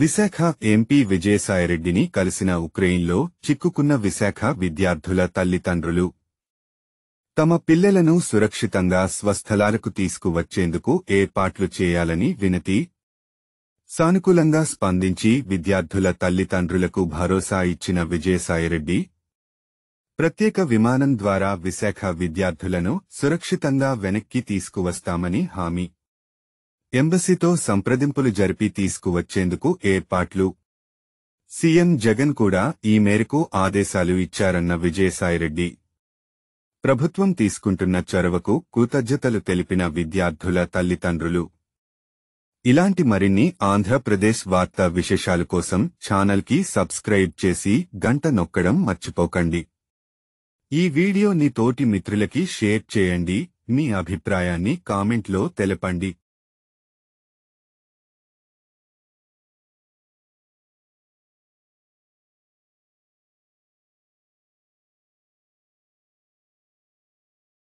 Visakha MP విజయసాయిరెడ్డిని కలిసిన ఉక్రెయిన్లో చిక్కుకున్న విశాఖ విద్యార్థుల తల్లిదండ్రులు తమ పిల్లలను సురక్షితంగా స్వస్థలాలకు తీసుకువచ్చేందుకు ఏర్పాట్లు చేయాలని వినతి సానుకూలంగా స్పందించి విద్యార్థుల తల్లిదండ్రులకు భరోసా ఇచ్చిన విజయసాయిరెడ్డి ప్రత్యేక విమానం ద్వారా విశాఖ విద్యార్థులను సురక్షితంగా వెనక్కి తీసుకువస్తామని హామీ ఎంబసీతో సంప్రదింపులు జరిపి తీసుకువచ్చేందుకు ఏర్పాట్లు సీఎం జగన్ కూడా ఈ మేరకు ఆదేశాలు ఇచ్చారన్న విజయసాయిరెడ్డి ప్రభుత్వం తీసుకుంటున్న చొరవకు కృతజ్ఞతలు తెలిపిన విద్యార్థుల తల్లిదండ్రులు ఇలాంటి మరిన్ని ఆంధ్రప్రదేశ్ వార్తా విశేషాల కోసం ఛానల్కి సబ్స్క్రైబ్ చేసి గంట నొక్కడం మర్చిపోకండి ఈ వీడియోని తోటి మిత్రులకి షేర్ చేయండి మీ అభిప్రాయాన్ని కామెంట్లో తెలపండి